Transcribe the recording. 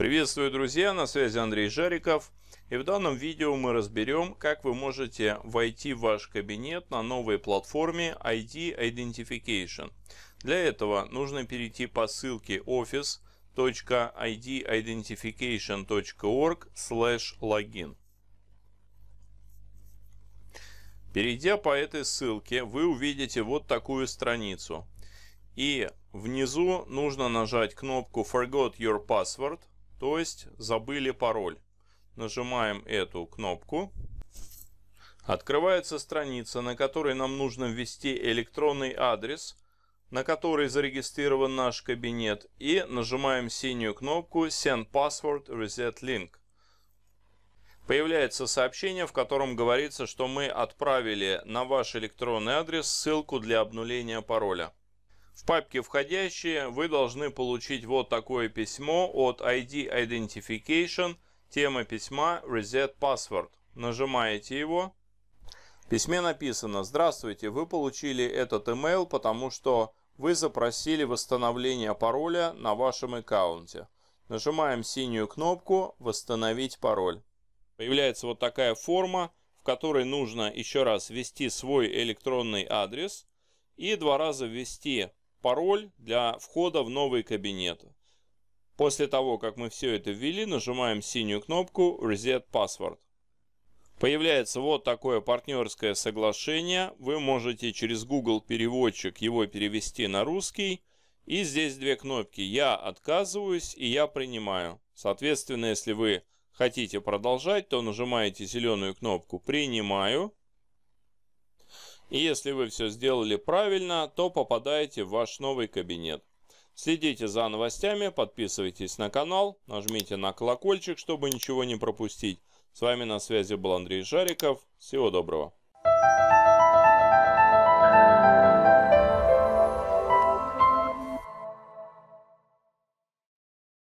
Приветствую, друзья! На связи Андрей Жариков. И в данном видео мы разберем, как вы можете войти в ваш кабинет на новой платформе ID Identification. Для этого нужно перейти по ссылке office.ididentification.org login. Перейдя по этой ссылке, вы увидите вот такую страницу. И внизу нужно нажать кнопку «Forgot your password», то есть забыли пароль. Нажимаем эту кнопку. Открывается страница, на которой нам нужно ввести электронный адрес, на который зарегистрирован наш кабинет. И нажимаем синюю кнопку «Send Password Reset Link». Появляется сообщение, в котором говорится, что мы отправили на ваш электронный адрес ссылку для обнуления пароля. В папке «Входящие» вы должны получить вот такое письмо от ID Identification, тема письма Reset Password. Нажимаете его. В письме написано «Здравствуйте, вы получили этот email, потому что вы запросили восстановление пароля на вашем аккаунте». Нажимаем синюю кнопку «Восстановить пароль». Появляется вот такая форма, в которой нужно еще раз ввести свой электронный адрес и два раза ввести пароль для входа в новый кабинеты. После того, как мы все это ввели, нажимаем синюю кнопку Reset Password. Появляется вот такое партнерское соглашение. Вы можете через Google переводчик его перевести на русский. И здесь две кнопки «Я отказываюсь» и «Я принимаю». Соответственно, если вы хотите продолжать, то нажимаете зеленую кнопку «Принимаю». И если вы все сделали правильно, то попадаете в ваш новый кабинет. Следите за новостями, подписывайтесь на канал, нажмите на колокольчик, чтобы ничего не пропустить. С вами на связи был Андрей Жариков. Всего доброго.